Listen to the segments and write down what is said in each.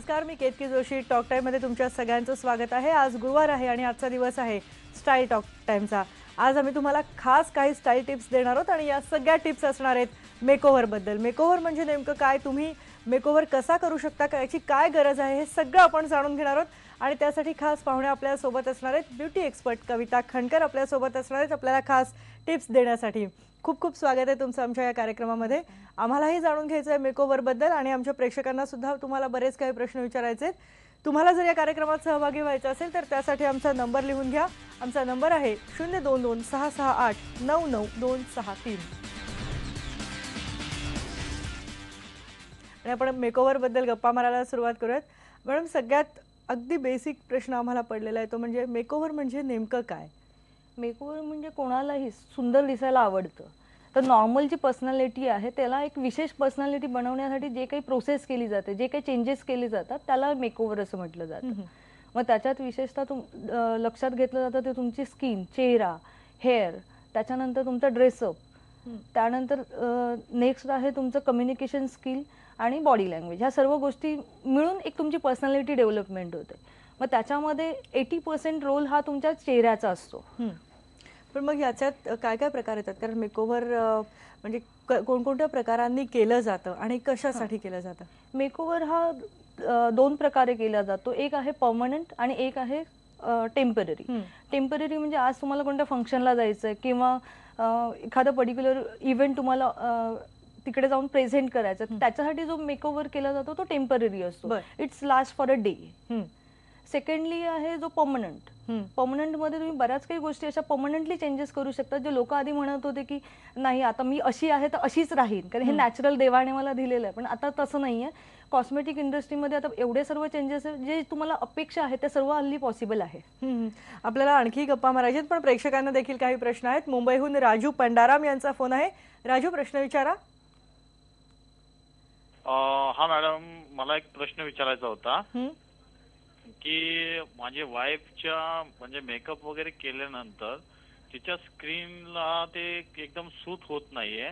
नमस्कार मी केतकी जोशी टॉक मध्ये तुमच्या सगळ्यांचं स्वागत आहे आज गुरुवार आहे आणि आजचा दिवस आहे स्टाईल टॉक टाइमचा आज आम्ही तुम्हाला खास काही स्टाईल टिप्स देणार आहोत आणि या सगळ्या टिप्स असणार आहेत बद्दल मेकओव्हर म्हणजे नेमकं काय तुम्ही मेकओव्हर कसा करू शकता याची काय गरज आहे हे सगळं आपण जाणून घेणार आहोत आणि त्यासाठी खास पाहुणे आपल्यासोबत असणार आहेत ब्युटी एक्सपर्ट कविता खणकर आपल्यासोबत असणार आहेत आपल्याला खास टिप्स देण्यासाठी खूप खूप स्वागत आहे तुमचं आमच्या या कार्यक्रमामध्ये आम्हालाही जाणून घ्यायचं आहे मेकओव्हरबद्दल आणि आमच्या प्रेक्षकांना सुद्धा तुम्हाला बरेच काही प्रश्न विचारायचे आहेत तुम्हाला जर या कार्यक्रमात सहभागी व्हायचं असेल तर त्यासाठी आमचा नंबर लिहून घ्या आमचा नंबर आहे शून्य दोन दोन सहा सहा आठ नऊ नऊ दोन सहा तीन आणि आपण मेकओव्हरबद्दल गप्पा मारायला सुरुवात करूयात मॅडम सगळ्यात अगदी बेसिक प्रश्न आम्हाला पडलेला आहे तो म्हणजे मेकओव्हर म्हणजे नेमकं काय मेकओव्हर म्हणजे कोणालाही सुंदर दिसायला आवडतं तर नॉर्मल जी पर्सनॅलिटी आहे त्याला एक विशेष पर्सनॅलिटी बनवण्यासाठी जे काही प्रोसेस केली जाते जे काही चेंजेस केले जातात त्याला मेकओव्हर असं म्हटलं जातं मग त्याच्यात विशेषतः तुम लक्षात घेतलं जातं ते तुमची स्किन चेहरा हेअर त्याच्यानंतर तुमचा ड्रेसअप त्यानंतर नेक्स्ट आहे तुमचं कम्युनिकेशन स्किल आणि बॉडी लँग्वेज ह्या सर्व गोष्टी मिळून एक तुमची पर्सनॅलिटी डेव्हलपमेंट होते मग त्याच्यामध्ये एटी पर्सेंट रोल हा तुमच्या चेहऱ्याचा असतो पण मग याच्यात काय काय प्रकार येतात कारण मेकओव्हर म्हणजे कोणकोणत्या प्रकारांनी केलं जातं आणि कशासाठी केलं जातं मेकओव्हर हा दोन प्रकारे केला जातो एक आहे पर्मनंट आणि एक आहे टेम्पररी टेम्पररी म्हणजे आज तुम्हाला कोणत्या फंक्शनला जायचं आहे किंवा एखादा पर्टिक्युलर इव्हेंट तुम्हाला तिकडे जाऊन प्रेझेंट करायचं त्याच्यासाठी जो मेकओव्हर केला जातो तो टेम्पररी असतो it's last for a day secondly आहे जो पर्मनंट पर्मनंट मध्ये तुम्ही बऱ्याच काही गोष्टी अशा पर्मनंटली चेंजेस करू शकता जे लोक आधी म्हणत होते की नाही आता मी अशी आहे तर अशीच राहीन कारण हे नॅचरल देवाने मला दिलेलं आहे पण आता तसं नाही आहे कॉस्मेटिक इंडस्ट्रीमध्ये आता एवढे सर्व चेंजेस जे तुम्हाला अपेक्षा आहे ते सर्व हल्ली पॉसिबल आहे आपल्याला आणखी गप्पा मारायच्यात पण प्रेक्षकांना देखील काही प्रश्न आहेत मुंबईहून राजू पंडाराम यांचा फोन आहे राजू प्रश्न विचारा हा मॅडम मला एक प्रश्न विचारायचा होता की माझे वाईफच्या म्हणजे मेकअप वगैरे केल्यानंतर तिच्या स्क्रीनला ते एकदम सूट होत नाहीये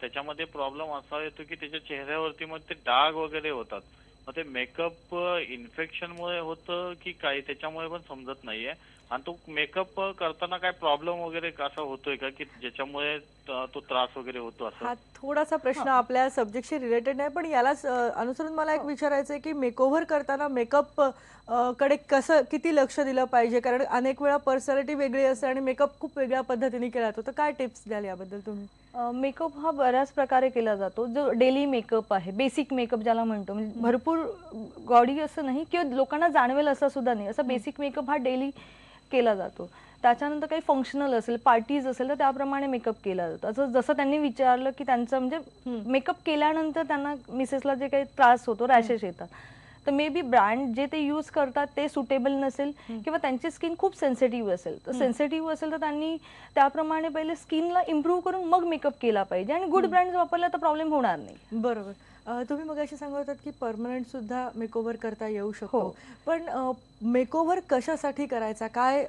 त्याच्यामध्ये प्रॉब्लेम असा येतो की त्याच्या चेहऱ्यावरती मग ते डाग वगैरे होतात मग ते मेकअप इन्फेक्शनमुळे होतं की काही त्याच्यामुळे पण समजत नाहीये आणि तो मेकअप करताना काय प्रॉब्लेम वगैरे असा होतोय का की ज्याच्यामुळे तो त्रास वगैरे होतो हा थोडासा प्रश्न आपल्या सब्जेक्टशी रिलेटेड नाही पण याला अनुसरून मला एक विचारायचं आहे की मेकओव्हर करताना मेकअप कडे कसं किती लक्ष दिलं पाहिजे कारण अनेक वेळा पर्सनॅलिटी वेगळी असते आणि मेकअप खूप वेगळ्या पद्धतीने केला जातो तर काय टिप्स द्याल याबद्दल तुम्ही मेकअप हा बऱ्याच प्रकारे केला जातो जो डेली मेकअप आहे बेसिक मेकअप ज्याला म्हणतो म्हणजे भरपूर गॉडी असं नाही किंवा लोकांना जाणवेल असं सुद्धा नाही असा बेसिक मेकअप हा डेली केला जातो त्याच्यानंतर काही फंक्शनल असेल पार्टीज असेल तर त्याप्रमाणे मेकअप केला जातो असं जसं त्यांनी विचारलं की त्यांचं म्हणजे मेकअप केल्यानंतर त्यांना मिसेसला जे काही त्रास होतो रॅशेस येतात तर मे बी ब्रँड जे ते यूज करतात ते सुटेबल नसेल किंवा त्यांची स्किन खूप सेन्सिटिव्ह असेल तर सेन्सिटिव्ह असेल तर त्यांनी त्याप्रमाणे पहिले स्किनला इम्प्रूव्ह करून मग मेकअप केला पाहिजे आणि गुड ब्रँड वापरला तर प्रॉब्लेम होणार नाही बरोबर तुम्ही मग असे सांगत होतात की परमनंट सुद्धा मेकओव्हर करता येऊ शकतो हो. पण मेकओव्हर कशासाठी करायचा काय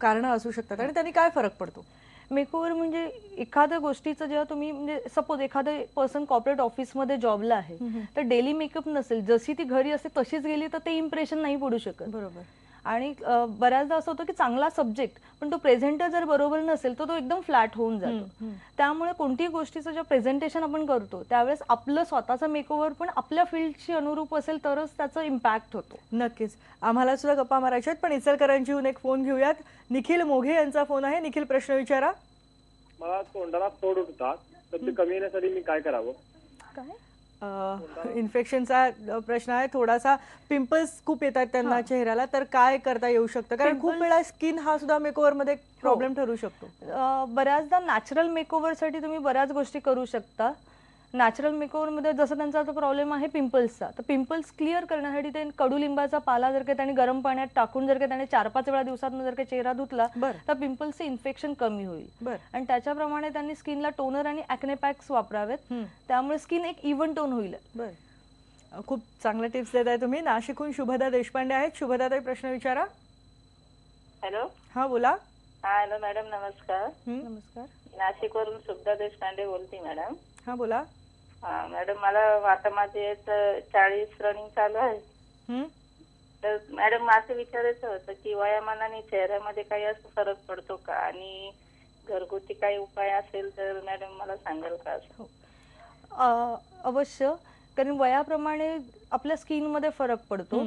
कारण असू शकतात आणि त्यांनी काय फरक पडतो मेकओव्हर म्हणजे एखाद्या गोष्टीचं जेव्हा तुम्ही म्हणजे सपोज एखादं पर्सन कॉर्पोरेट ऑफिसमध्ये जॉबला आहे तर डेली मेकअप नसेल जशी ती घरी असते तशीच गेली तर ते इम्प्रेशन नाही पडू शकत बरोबर आणि बऱ्याचदा असं होतं की चांगला सब्जेक्ट पण तो प्रेझेंटर जर बरोबर नसेल तर तो, एकदम फ्लॅट होऊन जातो त्यामुळे कोणतीही गोष्टीचं जेव्हा प्रेझेंटेशन आपण करतो त्यावेळेस आपलं स्वतःचं मेकओव्हर पण आपल्या फील्डशी अनुरूप असेल तरच त्याचा इम्पॅक्ट होतो नक्कीच आम्हाला सुद्धा गप्पा मारायच्यात पण इचलकरांची एक फोन घेऊयात निखिल मोघे यांचा फोन आहे निखिल प्रश्न विचारा मला तोंडाला तोड उठतात तर ते कमी येण्यासाठी मी काय करावं काय इन्फेक्शनचा प्रश्न आहे थोडासा पिंपल्स खूप येतात त्यांना चेहऱ्याला तर काय करता येऊ शकतं कारण खूप वेळा स्किन हा सुद्धा मेकओव्हर मध्ये प्रॉब्लेम हो. ठरू शकतो बऱ्याचदा नॅचरल मेकओव्हर साठी तुम्ही बऱ्याच गोष्टी करू शकता नॅचरल मेकओवरमध्ये जसं त्यांचा आता प्रॉब्लेम आहे पिंपल्सचा तर पिंपल्स क्लिअर करण्यासाठी ते कडुलिंबाचा पाला जर का त्याने गरम पाण्यात टाकून जर का त्याने चार पाच वेळा दिवसात जर का चेहरा धुतला तर पिंपल्सचं इन्फेक्शन कमी होईल आणि त्याच्याप्रमाणे त्यांनी स्किनला टोनर आणि अॅक्ने वापरावेत त्यामुळे स्किन एक इव्हन टोन होईल खूप चांगल्या टिप्स देत आहे तुम्ही नाशिकहून शुभदा देशपांडे आहेत शुभदा ताई प्रश्न विचारा हॅलो हा बोला हॅलो मॅडम नमस्कार नमस्कार नाशिकवरून शुभदा देशपांडे बोलते मॅडम हा बोला मॅडम मला आता माझे चाळीस रनिंग चालू आहे तर मॅडम असं विचारायचं होतं की वयामानाने चेहऱ्यामध्ये काही असं फरक पडतो का आणि घरगुती काही उपाय असेल तर मॅडम मला सांगाल का असं हो. अवश्य कारण वयाप्रमाणे आपल्या स्किनमध्ये फरक पडतो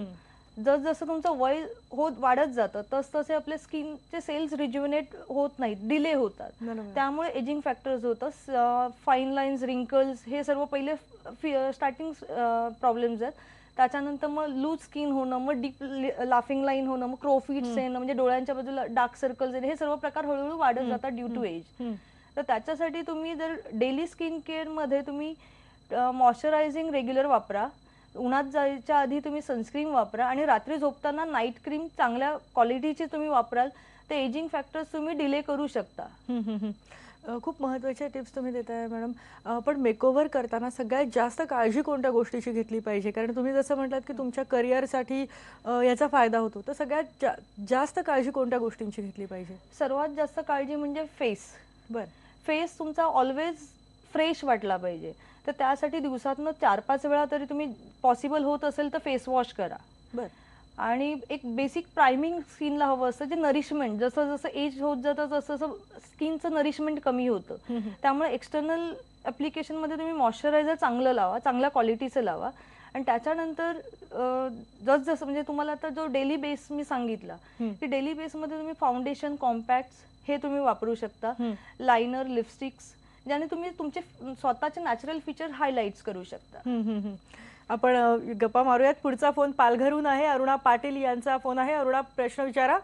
जस जस तुमचं वय होत वाढत जातं तस तसे आपले स्किनचे सेल्स रिज्युनेट होत नाहीत डिले होतात त्यामुळे एजिंग फॅक्टर्स होतं फाईन लाईन्स रिंकल्स हे सर्व पहिले स्टार्टिंग प्रॉब्लेम्स आहेत त्याच्यानंतर मग लूज स्किन होणं मग डीप लाफिंग लाईन होणं मग क्रोफिट्स येणं म्हणजे डोळ्यांच्या बाजूला डार्क सर्कल्स येणं हे सर्व प्रकार हळूहळू वाढत जातात ड्यू टू एज तर त्याच्यासाठी तुम्ही जर डेली स्किन केअरमध्ये तुम्ही मॉइश्चरायझिंग रेग्युलर वापरा उन्हात जायच्या आधी तुम्ही सनस्क्रीम वापरा आणि रात्री झोपताना नाईट क्रीम चांगल्या क्वालिटीची तुम्ही वापराल तर एजिंग फॅक्टर्स तुम्ही डिले करू शकता खूप महत्त्वाच्या टिप्स तुम्ही देत आहे मॅडम पण मेकओव्हर करताना सगळ्यात जास्त काळजी कोणत्या गोष्टीची घेतली पाहिजे कारण तुम्ही जसं म्हटलात की तुमच्या करिअरसाठी याचा फायदा होतो तर सगळ्यात जा जास्त काळजी कोणत्या गोष्टींची घेतली पाहिजे सर्वात जास्त काळजी म्हणजे फेस बरं फेस तुमचा ऑलवेज फ्रेश वाटला पाहिजे तर त्यासाठी दिवसातनं चार पाच वेळा तरी तुम्ही पॉसिबल होत असेल तर फेस वॉश करा बर आणि एक बेसिक प्राइमिंग स्किनला हवं असतं जे नरिशमेंट जसं जसं एज होत जातं तसं जसं स्किनचं नरिशमेंट कमी होतं त्यामुळे एक्सटर्नल ॲप्लिकेशनमध्ये तुम्ही मॉइश्चरायझर चांगलं लावा चांगल्या क्वालिटीचं लावा आणि त्याच्यानंतर जसजसं म्हणजे तुम्हाला आता जो डेली बेस मी सांगितला की डेली बेसमध्ये तुम्ही फाउंडेशन कॉम्पॅक्ट्स हे तुम्ही वापरू शकता लायनर लिपस्टिक्स ज्याने तुम्ही तुमचे स्वतःचे नॅचरल फीचर हायलाइट्स करू शकता आपण गप्पा मारूयात पुढचा फोन पालघरून आहे अरुणा पाटील यांचा फोन आहे अरुणा प्रश्न विचारा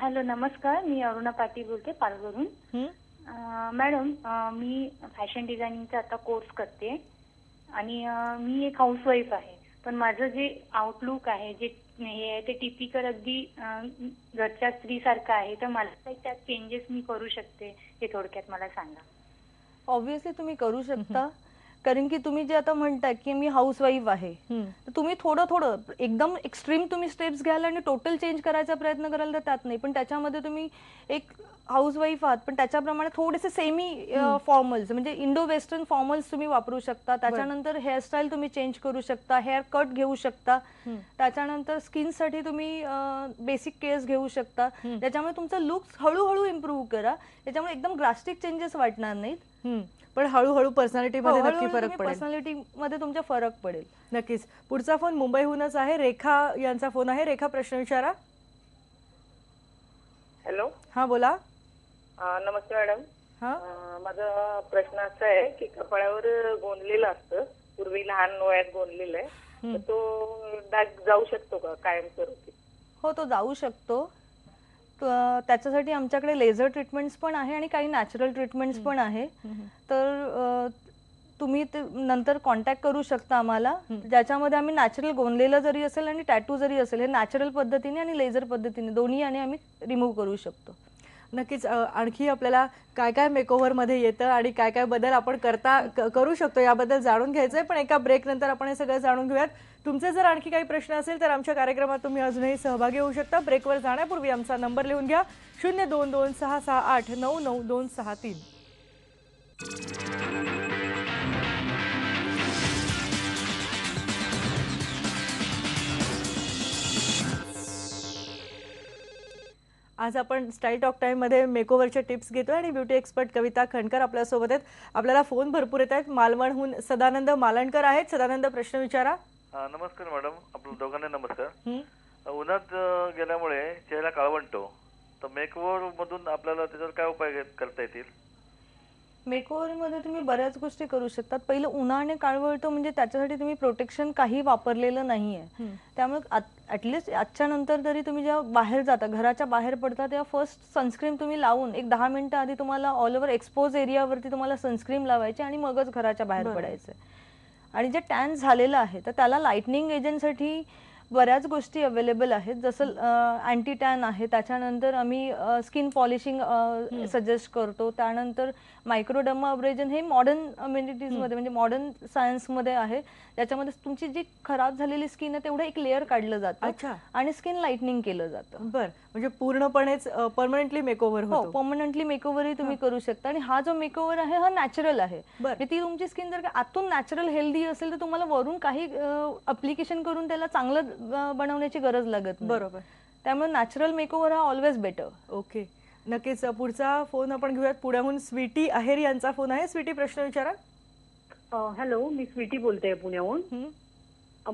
हॅलो नमस्कार मी अरुणा पाटील बोलते पालघरून मॅडम मी फॅशन डिझायनिंगचा आता कोर्स करते आणि मी एक वाईफ आहे पण माझं जे आउटलुक आहे जे हे आहे ते टिपिकल अगदी घरच्या सारखं आहे तर मला काही त्यात चेंजेस मी करू शकते हे थोडक्यात मला सांगा ऑब्विसली तुम्ही करू शकता कारण की तुम्ही जे आता म्हणता की मी वाईफ आहे तर तुम्ही थोडं थोडं एकदम एक्स्ट्रीम तुम्ही स्टेप्स घ्याल आणि टोटल चेंज करायचा प्रयत्न कराल तर त्यात नाही पण त्याच्यामध्ये तुम्ही एक हाऊसवाईफ आहात पण त्याच्याप्रमाणे थोडेसे सेमी फॉर्मल्स म्हणजे इंडो वेस्टर्न फॉर्मल्स तुम्ही वापरू शकता त्याच्यानंतर हेअरस्टाईल तुम्ही चेंज करू शकता हेअर कट घेऊ शकता त्याच्यानंतर साठी तुम्ही बेसिक केअर्स घेऊ शकता त्याच्यामुळे तुमचा लुक्स हळूहळू इम्प्रूव्ह करा त्याच्यामुळे एकदम ग्रास्टिक चेंजेस वाटणार नाहीत पण हळूहळू पर्सनॅलिटी मध्ये हो, नक्की फरक पडेल पर्सनॅलिटी मध्ये तुमचा फरक पडेल नक्कीच पुढचा फोन मुंबईहूनच आहे रेखा यांचा फोन आहे रेखा प्रश्न विचारा हॅलो हा बोला नमस्ते मॅडम माझा प्रश्न असा आहे की कपाळावर गोंदलेलं असतं पूर्वी लहान वयात गोंदलेलं आहे तो डाग जाऊ शकतो का कायम स्वरूपी हो तो जाऊ शकतो त्याच्यासाठी आमच्याकडे लेझर ट्रीटमेंट्स पण आहे आणि काही नॅचरल ट्रीटमेंट्स पण आहे तर तुम्ही नंतर कॉन्टॅक्ट करू शकता आम्हाला ज्याच्यामध्ये आम्ही नॅचरल गोंदलेलं जरी असेल आणि टॅटू जरी असेल हे नॅचरल पद्धतीने आणि लेझर पद्धतीने दोन्ही आणि आम्ही रिमूव्ह करू शकतो नक्कीच आणखी आपल्याला काय काय मध्ये येतं आणि काय काय बदल आपण करता करू शकतो याबद्दल जाणून घ्यायचं आहे पण एका ब्रेकनंतर आपण हे सगळं जाणून घेऊयात तुमचे जर आणखी काही प्रश्न असेल तर आमच्या कार्यक्रमात तुम्ही अजूनही सहभागी होऊ शकता ब्रेकवर जाण्यापूर्वी आमचा नंबर लिहून घ्या शून्य दोन दोन सहा सहा आठ नऊ नऊ दोन सहा तीन आज आपण स्टाईल टॉक टाईममध्ये मेकओव्हरच्या टिप्स घेतोय आणि ब्युटी एक्सपर्ट कविता खणकर आपल्यासोबत आहेत आपल्याला फोन भरपूर येत आहेत मालवणहून सदानंद मालणकर आहेत सदानंद प्रश्न विचारा नमस्कार मॅडम आपल्या दोघांना नमस्कार उन्हात गेल्यामुळे चेहरा काळवंटो हो. तर मेकओव्हर मधून आपल्याला त्याच्यावर काय उपाय करता येतील मध्ये तुम्ही बऱ्याच गोष्टी करू शकतात पहिलं उन्हाने काळवळतो म्हणजे त्याच्यासाठी तुम्ही प्रोटेक्शन काही वापरलेलं नाही आहे त्यामुळे ऍटलिस्ट आजच्या नंतर तरी तुम्ही जेव्हा बाहेर जाता घराच्या बाहेर पडता तेव्हा फर्स्ट सनस्क्रीम तुम्ही लावून एक दहा मिनिटं आधी तुम्हाला ऑल ओव्हर एक्सपोज एरियावरती तुम्हाला सनस्क्रीम लावायची आणि मगच घराच्या बाहेर पडायचं आणि जे टॅन झालेलं आहे तर त्याला लाईटनिंग एजंटसाठी बऱ्याच गोष्टी अवेलेबल आहेत जसं अँटी टॅन आहे त्याच्यानंतर आम्ही स्किन पॉलिशिंग सजेस्ट करतो त्यानंतर मायक्रोडर्मा अब्रेजन हे मॉडर्न मध्ये म्हणजे मॉडर्न सायन्स मध्ये आहे त्याच्यामध्ये तुमची जी खराब झालेली स्किन आहे तेवढं एक लेअर काढलं जातं आणि स्किन लाइटनिंग केलं जातं बरं म्हणजे पूर्णपणेच परमनंटली मेकओव्हर हो परमनंटली मेकओव्हरही तुम्ही करू शकता आणि हा जो मेकओव्हर आहे हा नॅचरल आहे म्हणजे ती तुमची स्किन जर आतून नॅचरल हेल्दी असेल तर तुम्हाला वरून काही अप्लिकेशन करून त्याला चांगलं बनवण्याची गरज लागत बरोबर त्यामुळे नॅचरल मेकओव्हर हा ऑलवेज बेटर ओके नक्कीच पुढचा फोन आपण घेऊयात पुण्याहून स्वीटी आहेर यांचा फोन आहे स्वीटी प्रश्न विचारा हॅलो मी स्वीटी बोलते पुण्याहून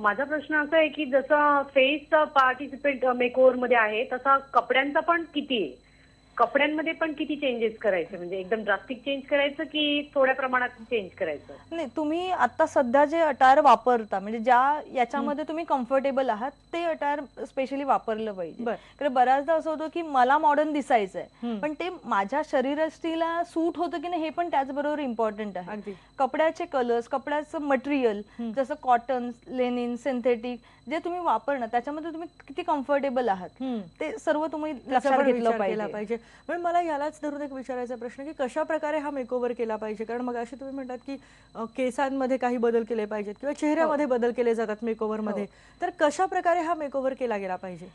माझा प्रश्न असा आहे की जसा फेसचा पार्टिसिपेंट मेकओव्हर मध्ये आहे तसा कपड्यांचा पण किती आहे कपड्यांमध्ये पण किती चेंजेस करायचे म्हणजे एकदम ड्रास्टिक चेंज करायचं की थोड्या प्रमाणात चेंज करायचं नाही तुम्ही आता सध्या जे अटायर वापरता म्हणजे ज्या याच्यामध्ये तुम्ही कम्फर्टेबल आहात ते अटायर स्पेशली वापरलं पाहिजे बऱ्याचदा असं होतं की मला मॉडर्न दिसायचंय पण ते माझ्या शरीरष्टीला सूट होतं की नाही हे पण त्याचबरोबर इम्पॉर्टंट आहे कपड्याचे कलर्स कपड्याचं मटेरियल जसं कॉटन लेनिन सिंथेटिक जे तुम्ही वापरणार त्याच्यामध्ये तुम्ही किती कम्फर्टेबल आहात ते सर्व तुम्ही लक्षात घेतलं पाहिजे पण मला यालाच धरून एक विचारायचा प्रश्न की कशा प्रकारे हा मेकओव्हर केला पाहिजे कारण मग अशी तुम्ही म्हणतात की केसांमध्ये काही बदल केले पाहिजेत किंवा चेहऱ्यामध्ये हो. बदल केले जातात मध्ये हो. तर कशा प्रकारे हा मेकओव्हर केला गेला पाहिजे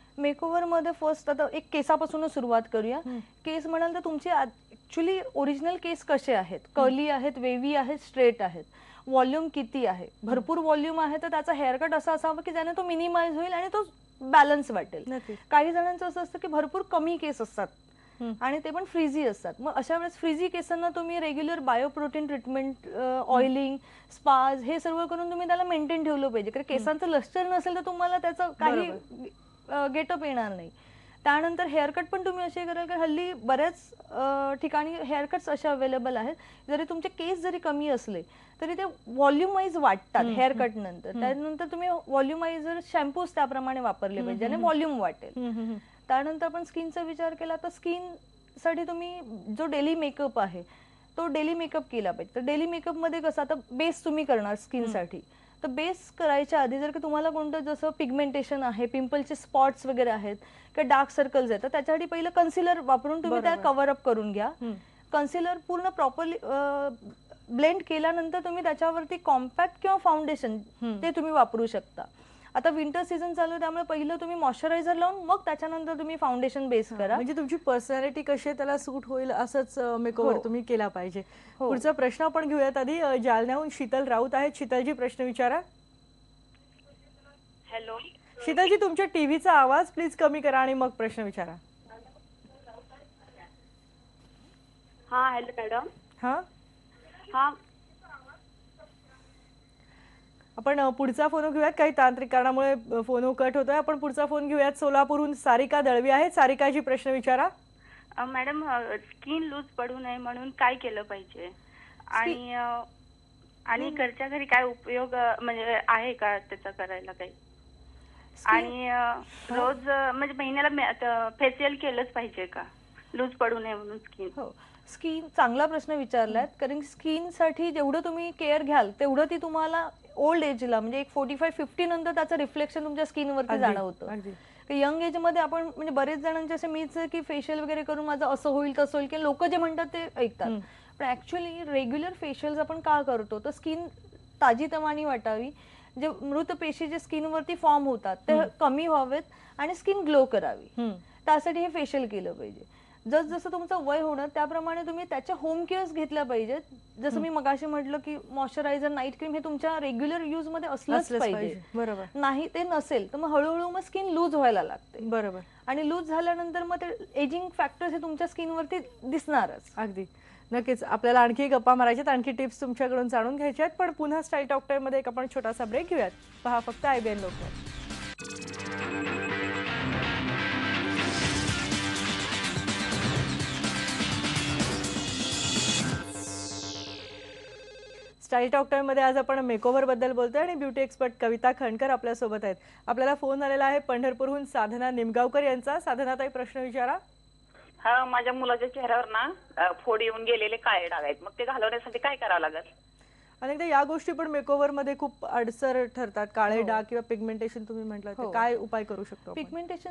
मध्ये फर्स्ट आता एक केसापासूनच सुरुवात करूया केस म्हणाल तर तुमचे ऍक्च्युली ओरिजिनल केस कसे आहेत कर्ली आहेत वेवी आहेत स्ट्रेट आहेत व्हॉल्यूम किती आहे भरपूर व्हॉल्यूम आहे तर त्याचा हेअरकट असा असावा की ज्याने तो मिनिमाइज होईल आणि तो बॅलन्स वाटेल काही जणांचं असं असतं की भरपूर कमी केस असतात आणि ते पण फ्रीझी असतात मग अशा वेळेस फ्रीझी केसांना तुम्ही regular bioprotein treatment oiling spas हे सर्व करून तुम्ही त्याला मेंटेन ठेवलं पाहिजे कारण केसांचं लष्चर नसेल तर तुम्हाला त्याचं काही गेटअप येणार नाही त्यानंतर हेअरकट पण तुम्ही असे कराल की हल्ली बऱ्याच ठिकाणी हेअरकट्स असे अवेलेबल आहेत जरी तुमचे केस जरी कमी असले तरी ते व्हॉल्युमाइज वाटतात हेअरकट नंतर त्यानंतर तुम्ही व्हॉल्युमाइजर शॅम्पूज त्याप्रमाणे वापरले पाहिजे ज्याने व्हॉल्यूम वाटेल त्यानंतर आपण स्किनचा विचार केला तर स्किनसाठी तुम्ही जो डेली मेकअप आहे तो डेली मेकअप केला पाहिजे तर डेली मेकअपमध्ये कसं आता बेस तुम्ही करणार स्किनसाठी तर बेस करायच्या आधी जर का तुम्हाला कोणतं जसं पिगमेंटेशन आहे पिंपलचे स्पॉट्स वगैरे आहेत किंवा डार्क सर्कल्स आहेत तर त्याच्यासाठी पहिलं कन्सिलर वापरून तुम्ही त्या कव्हर अप करून घ्या कन्सिलर पूर्ण प्रॉपरली ब्लेंड केल्यानंतर तुम्ही त्याच्यावरती कॉम्पॅक्ट किंवा फाउंडेशन ते तुम्ही वापरू शकता आता विंटर सीझन चालू आहे त्यामुळे पहिलं तुम्ही मॉइश्चरायझर लावून मग त्याच्यानंतर तुम्ही फाउंडेशन बेस करा म्हणजे तुमची पर्सनॅलिटी कशी आहे त्याला सूट होईल असंच मेकओव्हर हो. तुम्ही केला पाहिजे हो. पुढचा प्रश्न आपण घेऊयात आधी जालन्याहून शीतल राऊत आहेत शीतलजी प्रश्न विचारा हॅलो शीतलजी तुमच्या टीव्हीचा आवाज प्लीज कमी करा आणि मग प्रश्न विचारा हा हॅलो मॅडम हा हा आपण पुढचा फोन घेऊयात काही तांत्रिक कारणामुळे फोन कट होतोय आपण पुढचा फोन घेऊयात सोलापूरहून सारिका दळवी आहे सारिकाजी प्रश्न विचारा मॅडम स्किन लूज पडू नये म्हणून काय केलं पाहिजे आणि आणि घरच्या घरी काय उपयोग म्हणजे आहे का त्याचा करायला काही आणि रोज म्हणजे महिन्याला फेशियल केलंच पाहिजे का लूज पडू नये म्हणून स्किन हो स्किन चांगला प्रश्न विचारलात कारण स्किनसाठी जेवढं तुम्ही केअर घ्याल तेवढं ती तुम्हाला ओल्ड एजला म्हणजे एक फोर्टी फाय फिफ्टी नंतर त्याचं रिफ्लेक्शन तुमच्या स्किनवरती होतं यंग एजमध्ये आपण म्हणजे बरेच जणांचे असे मीच की फेशियल वगैरे करून माझं असं होईल तसं होईल की लोक जे म्हणतात ते ऐकतात पण ऍक्च्युली रेग्युलर फेशियल आपण का करतो तर स्किन ताजी तमानी वाटावी जे मृत पेशी जे स्किनवरती फॉर्म होतात ते कमी व्हावेत आणि स्किन ग्लो करावी त्यासाठी हे फेशियल केलं पाहिजे जसजसं तुमचं वय होणं त्याप्रमाणे तुम्ही त्याच्या होम केअर्स घेतल्या पाहिजेत जसं मी मगाशी म्हटलं की मॉइश्चरायझर नाईट क्रीम हे तुमच्या रेग्युलर युज मध्ये असलंच पाहिजे बरोबर नाही ते नसेल तर मग हळूहळू मग स्किन लूज व्हायला लागते बरोबर आणि लूज झाल्यानंतर मग ते एजिंग फॅक्टर्स हे तुमच्या वरती दिसणारच अगदी नक्कीच आपल्याला आणखी गप्पा मारायच्यात आणखी टिप्स तुमच्याकडून जाणून घ्यायच्यात पण पुन्हा स्टाईल मध्ये एक आपण छोटासा ब्रेक घेऊयात पहा फक्त एन लोक स्टाईल टॉक मध्ये आज आपण बद्दल बोलतोय आणि ब्युटी एक्सपर्ट कविता खणकर आपल्यासोबत आहेत आपल्याला फोन आलेला आहे पंढरपूरहून साधना निमगावकर यांचा साधनाताई प्रश्न विचारा हा माझ्या मुलाच्या चेहऱ्यावर ना फोड येऊन गेलेले काय डाग आहेत मग ते घालवण्यासाठी काय करावं लागेल अनेकदा या गोष्टी पण मेकओव्हर मध्ये खूप अडसर ठरतात काळे हो. डाग किंवा पिगमेंटेशन तुम्ही म्हटलं हो. काय उपाय करू शकतो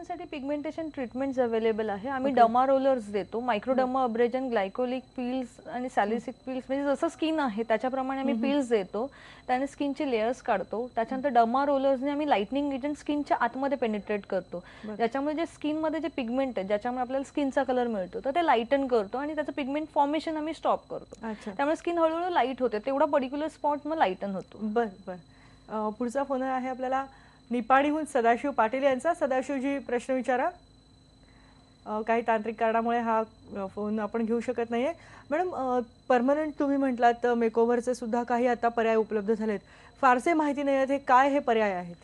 साठी पिगमेंटेशन ट्रीटमेंट अवेलेबल आहे आम्ही डमा रोलर्स देतो मायक्रो मायक्रोडमा हो. अब्रेजन ग्लायकोलिक पील्स आणि सॅलिसिक पील्स म्हणजे जसं स्किन आहे त्याच्याप्रमाणे आम्ही पिल्स देतो त्याने स्किनचे लेयर्स काढतो त्याच्यानंतर डमा रोलर्सने आम्ही लाइटनिंग एजंट स्किनच्या आतमध्ये पेनिट्रेट करतो ज्याच्यामुळे जे मध्ये जे पिगमेंट आहे ज्याच्यामुळे आपल्याला स्किनचा कलर मिळतो तर ते लाईटन करतो आणि त्याचं पिगमेंट फॉर्मेशन आम्ही स्टॉप करतो त्यामुळे स्किन हळूहळू लाईट होते तेवढा पर्टिक्युलर पर्टिक्युलर स्पॉट मग लाईटन होतो बर बर पुढचा फोन आहे आपल्याला निपाणीहून सदाशिव पाटील यांचा सदाशिवजी प्रश्न विचारा काही तांत्रिक कारणामुळे हा फोन आपण घेऊ शकत नाहीये मॅडम परमनंट तुम्ही म्हटलात मेकओव्हरचे सुद्धा काही आता पर्याय उपलब्ध झालेत फारसे माहिती नाही आहेत हे काय हे पर्याय आहेत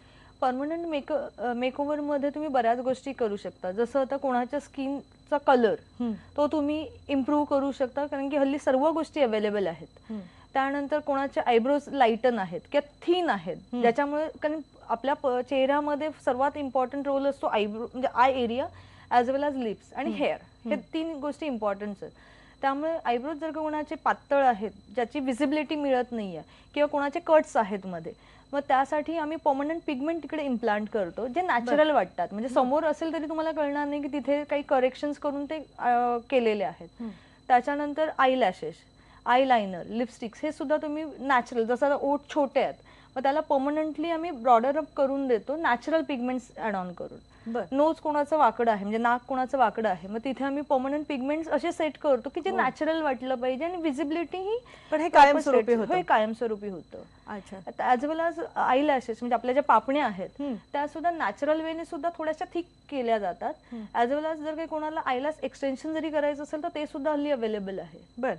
परमनंट मेक मेकओव्हरमध्ये तुम्ही बऱ्याच गोष्टी करू शकता जसं आता कोणाच्या स्किनचा कलर तो तुम्ही इम्प्रूव्ह करू शकता कारण की हल्ली सर्व गोष्टी अवेलेबल आहेत त्यानंतर कोणाचे आयब्रोज लाईटन आहेत किंवा थीन आहेत ज्याच्यामुळे कारण आपल्या चेहऱ्यामध्ये सर्वात इम्पॉर्टंट रोल असतो आयब्रो म्हणजे eye area as well as lips आणि हेअर हे तीन गोष्टी इम्पॉर्टंट आहेत त्यामुळे आयब्रोज जर कोणाचे पातळ आहेत ज्याची विजिबिलिटी मिळत नाही आहे किंवा कोणाचे कट्स आहेत मध्ये मग त्यासाठी आम्ही पर्मनंट पिगमेंट तिकडे इम्प्लांट करतो जे नॅचरल वाटतात म्हणजे समोर असेल तरी तुम्हाला कळणार नाही की तिथे काही करेक्शन्स करून ते केलेले आहेत त्याच्यानंतर आय लॅशेस आयलायनर लिपस्टिक्स हे सुद्धा तुम्ही नॅचरल जसं ओठ छोटे आहेत मग त्याला पर्मनंटली आम्ही ब्रॉडर अप करून देतो नॅचरल पिगमेंट्स ऍड ऑन करून नोज कोणाचं वाकडं आहे म्हणजे नाक कोणाचं वाकडं आहे मग तिथे आम्ही पर्मनंट पिगमेंट्स असे सेट करतो की जे नॅचरल हो. वाटलं पाहिजे आणि विजिबिलिटी ही पण हे कायमस्वरूपी होतं हो, हे कायमस्वरूपी होतं अच्छा as well as eyelashes म्हणजे आपल्या ज्या पापण्या आहेत त्या सुद्धा नॅचरल वेने सुद्धा थोड्याशा थिक केल्या जातात एज वेल एज जर काही कोणाला आयलास एक्सटेन्शन जरी करायचं असेल तर ते सुद्धा हल्ली अवेलेबल आहे बरं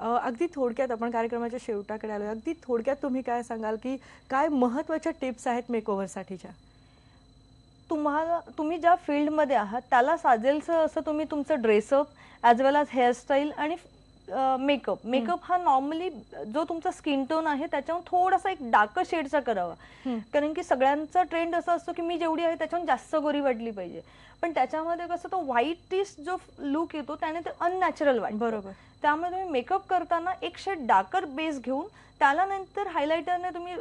अगदी थोडक्यात आपण कार्यक्रमाच्या शेवटाकडे आलो अगदी थोडक्यात तुम्ही काय सांगाल की काय महत्वाच्या टिप्स आहेत मेकओव्हरसाठीच्या तुम्हाला तुम्ही ज्या फील्डमध्ये आहात त्याला साजेलचं असं तुम्ही तुमचं dress up as well as hairstyle आणि मेकअप मेकअप हा नॉर्मली जो तुमचा स्किन टोन आहे त्याच्यावर थोडासा एक डार्क शेडचा करावा कारण की सगळ्यांचा ट्रेंड असा असतो की मी जेवढी आहे त्याच्यावर जास्त गोरी वाढली पाहिजे पण त्याच्यामध्ये कसं तो व्हाईटिस्ट जो लुक येतो त्याने ते अननॅचरल वाटतं बरोबर त्यामुळे तुम्ही मेकअप करताना एक शेड डार्कर बेस घेऊन त्याला नंतर हायलायटरने तुम्ही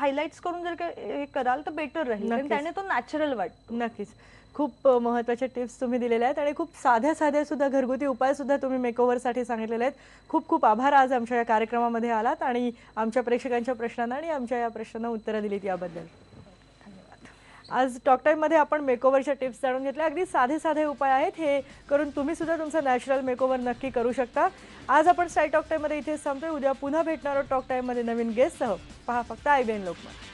हायलाइट्स करून जर हे कराल तर बेटर राहील कारण त्याने तो नॅचरल वाटतो नक्कीच खूप महत्त्वाच्या टिप्स तुम्ही दिलेल्या आहेत आणि खूप साध्या साध्या सुद्धा घरगुती उपाय सुद्धा तुम्ही साठी सांगितलेले आहेत खूप खूप आभार आज आमच्या या कार्यक्रमामध्ये आलात आणि आमच्या प्रेक्षकांच्या प्रश्नांना आणि आमच्या या प्रश्नांना उत्तरं दिलीत याबद्दल आज मध्ये आपण मेकओव्हरच्या टिप्स जाणून घेतल्या अगदी साधे साधे उपाय आहेत हे करून तुम्ही सुद्धा तुमचं नॅचरल मेकओव्हर नक्की करू शकता आज आपण स्टाईल मध्ये इथे संपतोय उद्या पुन्हा भेटणार आहोत मध्ये नवीन गेस्ट सह पहा फक्त आय बी लोकमत